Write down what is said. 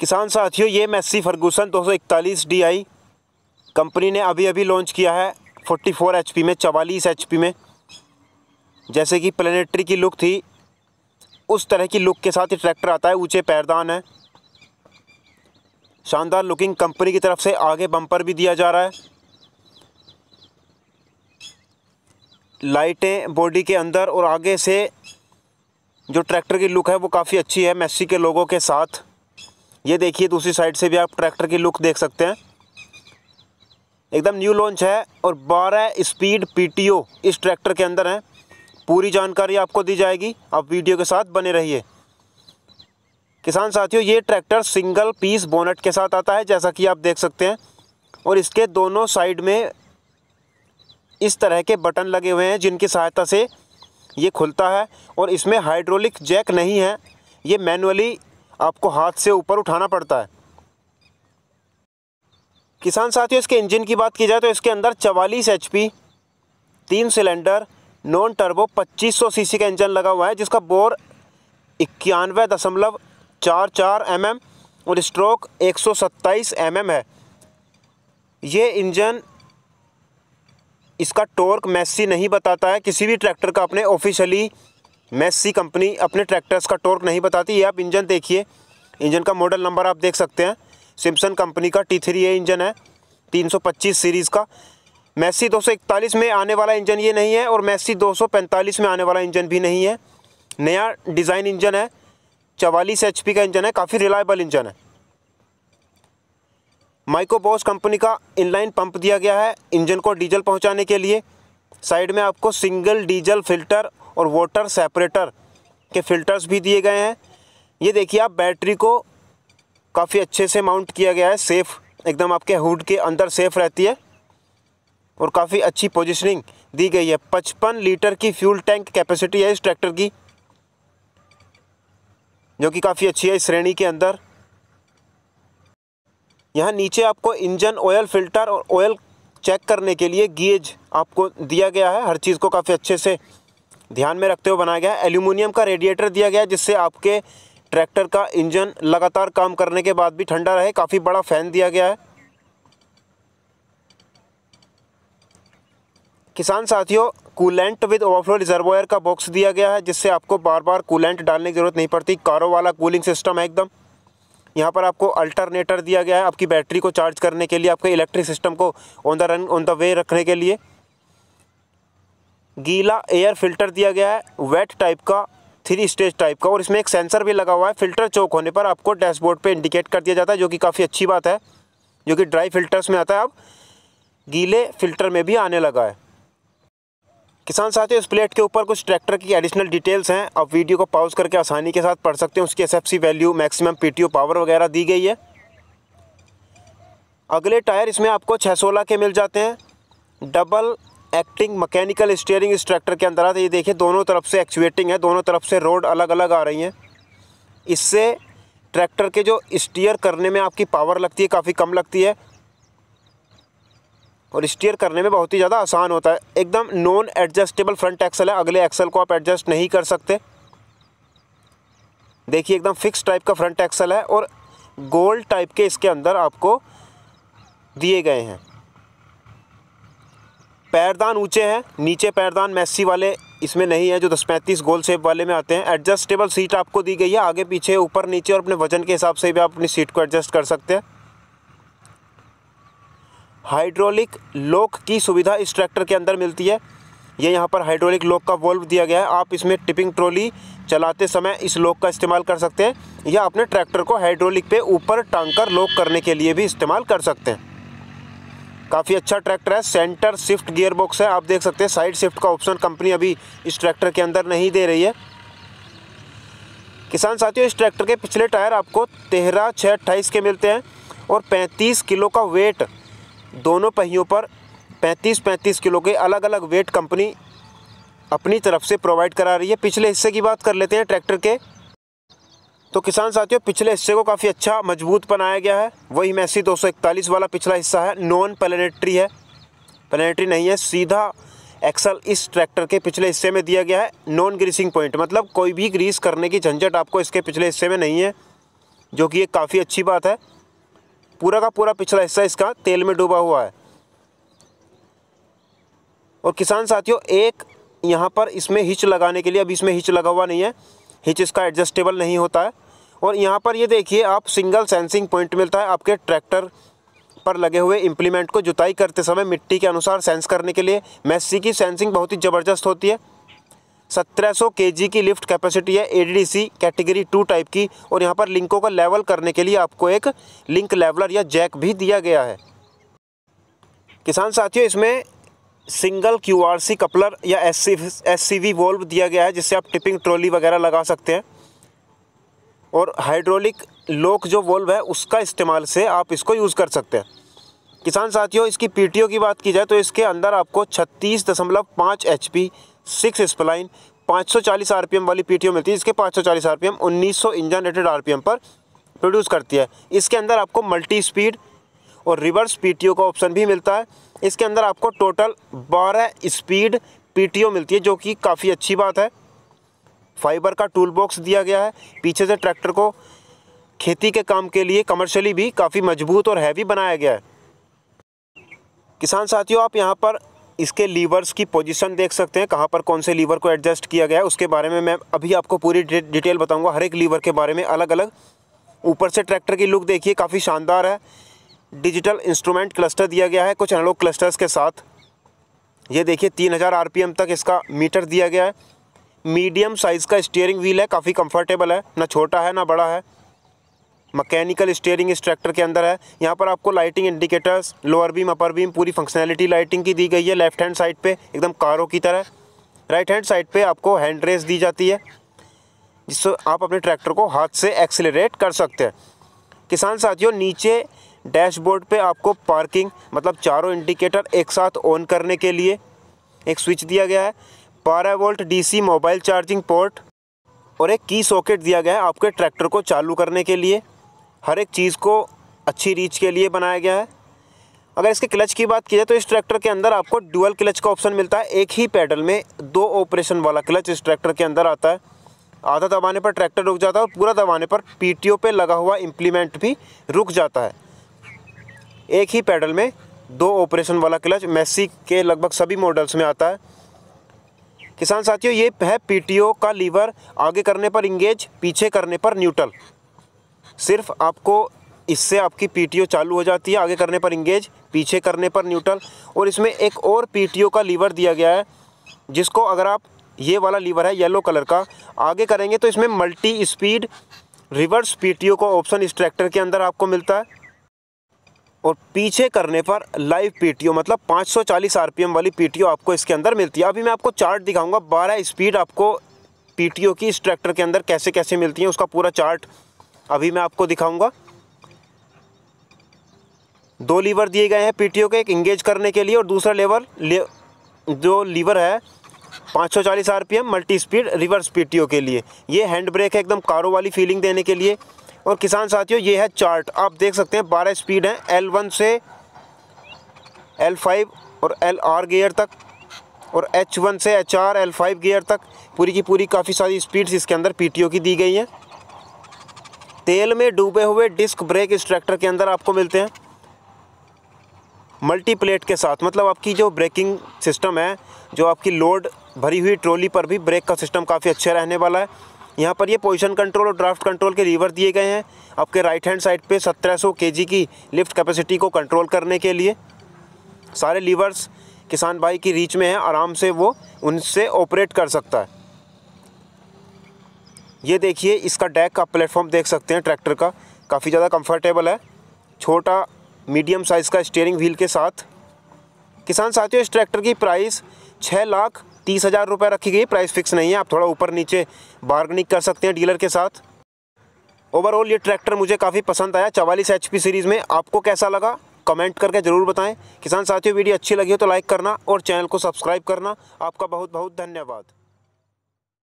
किसान साथियों ये मैसी फर्गूसन 241 डीआई कंपनी ने अभी अभी लॉन्च किया है 44 एचपी में 44 एचपी में जैसे कि प्लानिटरी की लुक थी उस तरह की लुक के साथ ये ट्रैक्टर आता है ऊंचे पैरदान है शानदार लुकिंग कंपनी की तरफ से आगे बम्पर भी दिया जा रहा है लाइटें बॉडी के अंदर और आगे से जो ट्रैक्टर की लुक है वो काफ़ी अच्छी है मैसी के लोगों के साथ ये देखिए दूसरी साइड से भी आप ट्रैक्टर की लुक देख सकते हैं एकदम न्यू लॉन्च है और 12 स्पीड पीटीओ इस ट्रैक्टर के अंदर है पूरी जानकारी आपको दी जाएगी आप वीडियो के साथ बने रहिए किसान साथियों ये ट्रैक्टर सिंगल पीस बोनट के साथ आता है जैसा कि आप देख सकते हैं और इसके दोनों साइड में इस तरह के बटन लगे हुए हैं जिनकी सहायता से ये खुलता है और इसमें हाइड्रोलिक जैक नहीं है ये मैनुअली आपको हाथ से ऊपर उठाना पड़ता है किसान साथियों इसके इंजन की बात की जाए तो इसके अंदर चवालीस एच तीन सिलेंडर नॉन टर्बो 2500 सीसी का इंजन लगा हुआ है जिसका बोर इक्यानवे दशमलव चार चार एम एम और स्ट्रोक एक सौ सत्ताईस एम एम है ये इंजन इसका टॉर्क मैसी नहीं बताता है किसी भी ट्रैक्टर का अपने ऑफिशियली मैसी कंपनी अपने ट्रैक्टर्स का टॉर्क नहीं बताती ये आप इंजन देखिए इंजन का मॉडल नंबर आप देख सकते हैं सिम्पसन कंपनी का टी थ्री ए इंजन है 325 सीरीज़ का मैसी 241 में आने वाला इंजन ये नहीं है और मैसी 245 में आने वाला इंजन भी नहीं है नया डिज़ाइन इंजन है चवालीस एच का इंजन है काफ़ी रिलायबल इंजन है माइको बॉस कंपनी का इनलाइन पंप दिया गया है इंजन को डीजल पहुंचाने के लिए साइड में आपको सिंगल डीजल फिल्टर और वाटर सेपरेटर के फ़िल्टर्स भी दिए गए हैं ये देखिए आप बैटरी को काफ़ी अच्छे से माउंट किया गया है सेफ़ एकदम आपके हुड के अंदर सेफ़ रहती है और काफ़ी अच्छी पोजीशनिंग दी गई है पचपन लीटर की फ्यूल टैंक कैपेसिटी है इस ट्रैक्टर की जो कि काफ़ी अच्छी है इस श्रेणी के अंदर यहाँ नीचे आपको इंजन ऑयल फिल्टर और ऑयल चेक करने के लिए गेज आपको दिया गया है हर चीज़ को काफ़ी अच्छे से ध्यान में रखते हुए बनाया गया है एल्यूमिनियम का रेडिएटर दिया गया है जिससे आपके ट्रैक्टर का इंजन लगातार काम करने के बाद भी ठंडा रहे काफ़ी बड़ा फ़ैन दिया गया है किसान साथियों कूलेंट विद ओवरफ्लो रिजर्वोयर का बॉक्स दिया गया है जिससे आपको बार बार कूलेंट डालने की ज़रूरत नहीं पड़ती कारों वाला कूलिंग सिस्टम है एकदम यहाँ पर आपको अल्टरनेटर दिया गया है आपकी बैटरी को चार्ज करने के लिए आपके इलेक्ट्रिक सिस्टम को on the run on the way रखने के लिए गीला एयर फिल्टर दिया गया है वेट टाइप का थ्री स्टेज टाइप का और इसमें एक सेंसर भी लगा हुआ है फिल्टर चौक होने पर आपको डैशबोर्ड पे इंडिकेट कर दिया जाता है जो कि काफ़ी अच्छी बात है जो कि ड्राई फिल्टर्स में आता है अब गीले फिल्टर में भी आने लगा है किसान साथियों इस प्लेट के ऊपर कुछ ट्रैक्टर की एडिशनल डिटेल्स हैं आप वीडियो को पॉज करके आसानी के साथ पढ़ सकते हैं उसकी सी वैल्यू मैक्सिमम ओ पावर वगैरह दी गई है अगले टायर इसमें आपको छः सोलह के मिल जाते हैं डबल एक्टिंग मैकेनिकल स्टेयरिंग इस ट्रैक्टर के अंदर आता है ये देखिए दोनों तरफ से एक्चुएटिंग है दोनों तरफ से रोड अलग अलग आ रही हैं इससे ट्रैक्टर के जो स्टीयर करने में आपकी पावर लगती है काफ़ी कम लगती है और स्टीयर करने में बहुत ही ज़्यादा आसान होता है एकदम नॉन एडजस्टेबल फ्रंट एक्सल है अगले एक्सल को आप एडजस्ट नहीं कर सकते देखिए एकदम फिक्स टाइप का फ्रंट एक्सल है और गोल्ड टाइप के इसके अंदर आपको दिए गए हैं पैरदान ऊंचे हैं नीचे पैरदान मैसी वाले इसमें नहीं है जो दस पैंतीस गोल शेप वाले में आते हैं एडजस्टेबल सीट आपको दी गई है आगे पीछे ऊपर नीचे और अपने वजन के हिसाब से भी आप अपनी सीट को एडजस्ट कर सकते हैं हाइड्रोलिक लॉक की सुविधा इस ट्रैक्टर के अंदर मिलती है ये यहाँ पर हाइड्रोलिक लॉक का वोल्व दिया गया है आप इसमें टिपिंग ट्रॉली चलाते समय इस लॉक का इस्तेमाल कर सकते हैं या अपने ट्रैक्टर को हाइड्रोलिक पे ऊपर टांग कर लॉक करने के लिए भी इस्तेमाल कर सकते हैं काफ़ी अच्छा ट्रैक्टर है सेंटर शिफ्ट गियर बॉक्स है आप देख सकते हैं साइड शिफ्ट का ऑप्शन कंपनी अभी इस ट्रैक्टर के अंदर नहीं दे रही है किसान साथियों इस ट्रैक्टर के पिछले टायर आपको तेरह छः अट्ठाईस के मिलते हैं और पैंतीस किलो का वेट दोनों पहियों पर पैंतीस पैंतीस किलो के अलग अलग वेट कंपनी अपनी तरफ से प्रोवाइड करा रही है पिछले हिस्से की बात कर लेते हैं ट्रैक्टर के तो किसान साथियों पिछले हिस्से को काफ़ी अच्छा मजबूत बनाया गया है वही मैसी दो वाला पिछला हिस्सा है नॉन प्लानेटरी है प्लानेटरी नहीं है सीधा एक्सल इस ट्रैक्टर के पिछले हिस्से में दिया गया है नॉन ग्रीसिंग पॉइंट मतलब कोई भी ग्रीस करने की झंझट आपको इसके पिछले हिस्से में नहीं है जो कि ये काफ़ी अच्छी बात है पूरा का पूरा पिछला हिस्सा इसका तेल में डूबा हुआ है और किसान साथियों एक यहाँ पर इसमें हिच लगाने के लिए अभी इसमें हिच लगा हुआ नहीं है हिच इसका एडजस्टेबल नहीं होता है और यहाँ पर ये देखिए आप सिंगल सेंसिंग पॉइंट मिलता है आपके ट्रैक्टर पर लगे हुए इम्प्लीमेंट को जुताई करते समय मिट्टी के अनुसार सेंस करने के लिए मैसी की सेंसिंग बहुत ही ज़बरदस्त होती है 1700 केजी की लिफ्ट कैपेसिटी है एडीडीसी कैटेगरी टू टाइप की और यहाँ पर लिंकों का लेवल करने के लिए आपको एक लिंक लेवलर या जैक भी दिया गया है किसान साथियों इसमें सिंगल क्यूआरसी कपलर या एस सी वोल्व दिया गया है जिससे आप टिपिंग ट्रॉली वगैरह लगा सकते हैं और हाइड्रोलिक लोक जो वॉल्व है उसका इस्तेमाल से आप इसको यूज़ कर सकते हैं किसान साथियों इसकी पीटीओ की बात की जाए तो इसके अंदर आपको छत्तीस दशमलव पाँच एच पी सिक्स स्प्लाइन पाँच वाली पीटीओ मिलती है इसके 540 सौ 1900 इंजन रेटेड आर पर प्रोड्यूस करती है इसके अंदर आपको मल्टी स्पीड और रिवर्स पीटीओ का ऑप्शन भी मिलता है इसके अंदर आपको टोटल 12 स्पीड पीटीओ मिलती है जो कि काफ़ी अच्छी बात है फाइबर का टूल बॉक्स दिया गया है पीछे से ट्रैक्टर को खेती के काम के लिए कमर्शली भी काफ़ी मजबूत और हैवी बनाया गया है किसान साथियों आप यहाँ पर इसके लीवर्स की पोजीशन देख सकते हैं कहाँ पर कौन से लीवर को एडजस्ट किया गया है उसके बारे में मैं अभी आपको पूरी डिटेल बताऊंगा हर एक लीवर के बारे में अलग अलग ऊपर से ट्रैक्टर की लुक देखिए काफ़ी शानदार है डिजिटल इंस्ट्रूमेंट क्लस्टर दिया गया है कुछ अनलोक क्लस्टर्स के साथ ये देखिए 3000 आरपीएम तक इसका मीटर दिया गया है मीडियम साइज़ का स्टीयरिंग व्हील है काफ़ी कंफर्टेबल है ना छोटा है ना बड़ा है मैकेनिकल स्टेयरिंग इस ट्रैक्टर के अंदर है यहाँ पर आपको lighting indicators lower beam upper beam पूरी फंक्शनैलिटी लाइटिंग की दी गई है लेफ्ट हैंड साइड पे एकदम कारों की तरह राइट हैंड साइड पे आपको हैंड रेस दी जाती है जिससे आप अपने ट्रैक्टर को हाथ से एक्सेलरेट कर सकते हैं किसान साथियों नीचे डैशबोर्ड पे आपको पार्किंग मतलब चारों इंडिकेटर एक साथ ऑन करने के लिए एक स्विच दिया गया है बारह volt DC mobile charging port और एक की सॉकेट दिया गया है आपके ट्रैक्टर को चालू करने के लिए हर एक चीज़ को अच्छी रीच के लिए बनाया गया है अगर इसके क्लच की बात की जाए तो इस ट्रैक्टर के अंदर आपको डुअल क्लच का ऑप्शन मिलता है एक ही पैडल में दो ऑपरेशन वाला क्लच इस ट्रैक्टर के अंदर आता है आधा दबाने पर ट्रैक्टर रुक जाता है और पूरा दबाने पर पी पे लगा हुआ इम्प्लीमेंट भी रुक जाता है एक ही पैडल में दो ऑपरेशन वाला क्लच मेसी के लगभग सभी मॉडल्स में आता है किसान साथियों ये है पीटीओ का लीवर आगे करने पर इंगेज पीछे करने पर न्यूट्रल सिर्फ आपको इससे आपकी पीटीओ चालू हो जाती है आगे करने पर इंगेज पीछे करने पर न्यूट्रल और इसमें एक और पीटीओ का लीवर दिया गया है जिसको अगर आप ये वाला लीवर है येलो कलर का आगे करेंगे तो इसमें मल्टी स्पीड रिवर्स पीटीओ का ऑप्शन इस ट्रैक्टर के अंदर आपको मिलता है और पीछे करने पर लाइव पीटीओ मतलब 540 आरपीएम वाली पीटीओ आपको इसके अंदर मिलती है अभी मैं आपको चार्ट दिखाऊंगा 12 स्पीड आपको पीटीओ की इस ट्रैक्टर के अंदर कैसे कैसे मिलती है उसका पूरा चार्ट अभी मैं आपको दिखाऊंगा दो लीवर दिए गए हैं पीटीओ के एक इंगेज करने के लिए और दूसरा लेवर ले, जो लीवर है 540 RPM multi speed reverse PTO के लिए ये हैंड ब्रेक है एकदम कारो वाली फीलिंग देने के लिए और किसान साथियों ये है चार्ट आप देख सकते हैं बारह स्पीड हैं एल वन से एल फाइव और एल आर गियर तक और एच वन से H R L five gear तक पूरी की पूरी काफ़ी सारी स्पीड्स इसके अंदर पी टी ओ की दी गई हैं तेल में डूबे हुए डिस्क ब्रेक इस ट्रैक्टर के अंदर आपको मिलते हैं मल्टी प्लेट के साथ मतलब आपकी जो ब्रेकिंग सिस्टम है जो आपकी लोड भरी हुई ट्रॉली पर भी ब्रेक का सिस्टम काफ़ी अच्छा रहने वाला है यहाँ पर ये पोजीशन कंट्रोल और ड्राफ्ट कंट्रोल के लीवर दिए गए हैं आपके राइट हैंड साइड पे 1700 जी की लिफ्ट कैपेसिटी को कंट्रोल करने के लिए सारे लीवर्स किसान भाई की रीच में हैं आराम से वो उनसे ऑपरेट कर सकता है ये देखिए इसका डैक का प्लेटफॉर्म देख सकते हैं ट्रैक्टर का काफ़ी ज़्यादा कंफर्टेबल है छोटा मीडियम साइज़ का स्टेयरिंग व्हील के साथ किसान साथियों इस ट्रैक्टर की प्राइस छः लाख तीस हज़ार रुपये रखी गई प्राइस फिक्स नहीं है आप थोड़ा ऊपर नीचे बार्गनिंग कर सकते हैं डीलर के साथ ओवरऑल ये ट्रैक्टर मुझे काफ़ी पसंद आया चवालीस एच सीरीज़ में आपको कैसा लगा कमेंट करके ज़रूर बताएं किसान साथियों वीडियो अच्छी लगी हो तो लाइक करना और चैनल को सब्सक्राइब करना आपका बहुत बहुत धन्यवाद